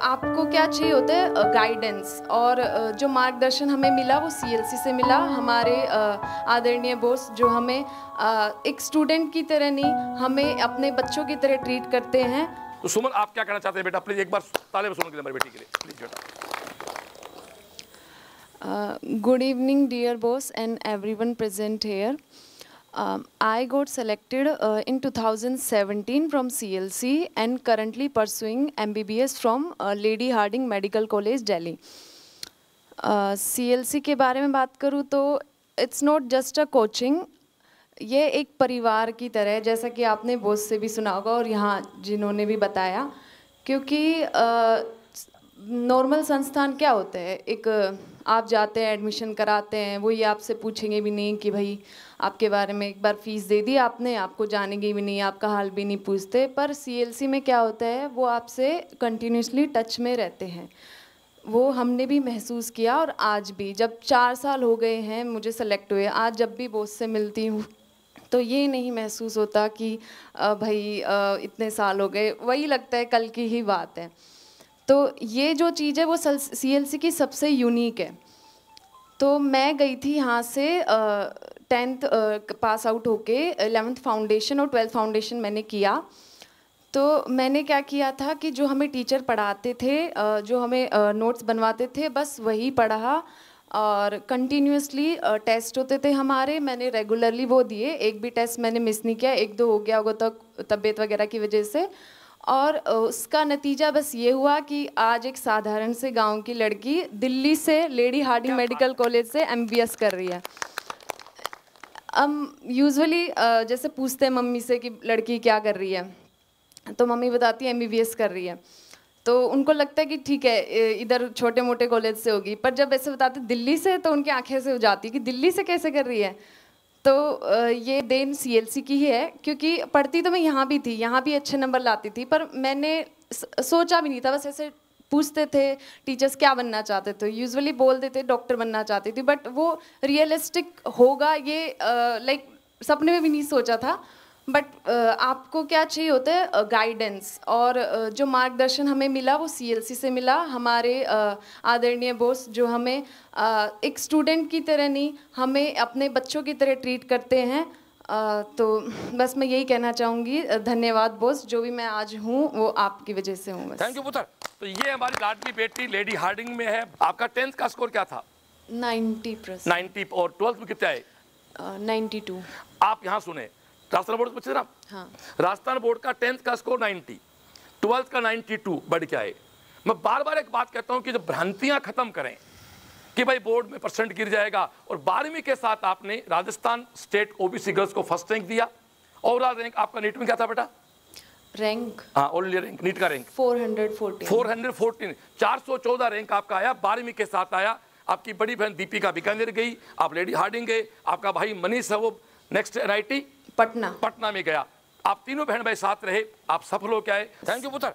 आपको क्या चाहिए होता है गाइडेंस और जो मार्गदर्शन हमें मिला वो सीएलसी से मिला हमारे आदरणीय बोस जो हमें एक स्टूडेंट की तरह नहीं हमें अपने बच्चों की तरह ट्रीट करते हैं तो सुमन आप क्या कहना चाहते हैं बेटा प्लीज एक बार ताले में सुमन के नंबर बेटी के लिए प्लीज बेटा good evening dear boss and everyone present here Um, I got selected uh, in 2017 from CLC and currently pursuing MBBS from uh, Lady Harding Medical College, Delhi. CLC के बारे में बात करूँ तो it's not just a coaching ये एक परिवार की तरह जैसा कि आपने बोस से भी सुना होगा और यहाँ जिन्होंने भी बताया क्योंकि uh, नॉर्मल संस्थान क्या होते हैं एक आप जाते हैं एडमिशन कराते हैं वो ये आपसे पूछेंगे भी नहीं कि भाई आपके बारे में एक बार फीस दे दी आपने आपको जानेंगे भी नहीं आपका हाल भी नहीं पूछते पर सीएलसी में क्या होता है वो आपसे कंटिन्यूसली टच में रहते हैं वो हमने भी महसूस किया और आज भी जब चार साल हो गए हैं मुझे सेलेक्ट हुए आज जब भी बोस से मिलती हूँ तो ये नहीं महसूस होता कि भाई इतने साल हो गए वही लगता है कल की ही बात है तो ये जो चीज़ है वो सी की सबसे यूनिक है तो मैं गई थी यहाँ से टेंथ पास आउट होके एलेवेंथ फाउंडेशन और ट्वेल्थ फाउंडेशन मैंने किया तो मैंने क्या किया था कि जो हमें टीचर पढ़ाते थे जो हमें नोट्स बनवाते थे बस वही पढ़ा और कंटिन्यूसली टेस्ट होते थे हमारे मैंने रेगुलरली वो दिए एक भी टेस्ट मैंने मिस नहीं किया एक दो हो गया होगा तक तो तबीयत वगैरह की वजह से और उसका नतीजा बस ये हुआ कि आज एक साधारण से गांव की लड़की दिल्ली से लेडी हार्डी मेडिकल कॉलेज से एमबीएस कर रही है हम यूजुअली जैसे पूछते हैं मम्मी से कि लड़की क्या कर रही है तो मम्मी बताती है एमबीबीएस कर रही है तो उनको लगता है कि ठीक है इधर छोटे मोटे कॉलेज से होगी पर जब ऐसे बताते दिल्ली से तो उनकी आंखें से हो जाती है कि दिल्ली से कैसे कर रही है तो ये देन सीएलसी की ही है क्योंकि पढ़ती तो मैं यहाँ भी थी यहाँ भी अच्छे नंबर लाती थी पर मैंने सोचा भी नहीं था बस ऐसे पूछते थे टीचर्स क्या बनना चाहते थे यूजुअली बोलते थे डॉक्टर बनना चाहती थी बट वो रियलिस्टिक होगा ये लाइक सपने में भी नहीं सोचा था बट uh, आपको क्या चाहिए होता है गाइडेंस uh, और uh, जो मार्गदर्शन हमें मिला वो सीएलसी से मिला हमारे uh, आदरणीय बोस जो हमें uh, एक स्टूडेंट की तरह नहीं हमें अपने बच्चों की तरह ट्रीट करते हैं uh, तो बस मैं यही कहना चाहूँगी धन्यवाद बोस जो भी मैं आज हूँ वो आपकी वजह से हूँ थैंक यू पुत्र तो ये हमारी लाडली बेटी लेडी हार्डिंग में है आपका टेंथ का स्कोर क्या था नाइन्टी नाइन्टी और ट्वेल्थ में कितने आए नाइन्टी आप यहाँ सुने राजस्थान बोर्ड पूछे ना हाँ। राजस्थान बोर्ड का टेंथ का स्कोर 90 ट्वेल्थ का टू बढ़ के आए मैं बार बार एक बात कहता हूँ कि जब भ्रांतियाँ खत्म करें कि भाई बोर्ड में परसेंट गिर जाएगा और बारहवीं के साथ आपने राजस्थान स्टेट ओबीसी गर्ल्स को फर्स्ट रैंक दिया ओवरऑल रैंक आपका नीट में क्या था बेटा रैंक हाँ ओनली रैंक नीट का rank four four hundred hundred fourteen चार सौ चौदह रैंक आपका आया बारहवीं के साथ आया आपकी बड़ी बहन दीपिका बीकानेर गई आप लेडी हार्डिंग गए आपका भाई मनीष है वो नेक्स्ट एन पटना पटना में गया आप तीनों बहन भाई साथ रहे आप सफल हो के आए थैंक यू पुत्र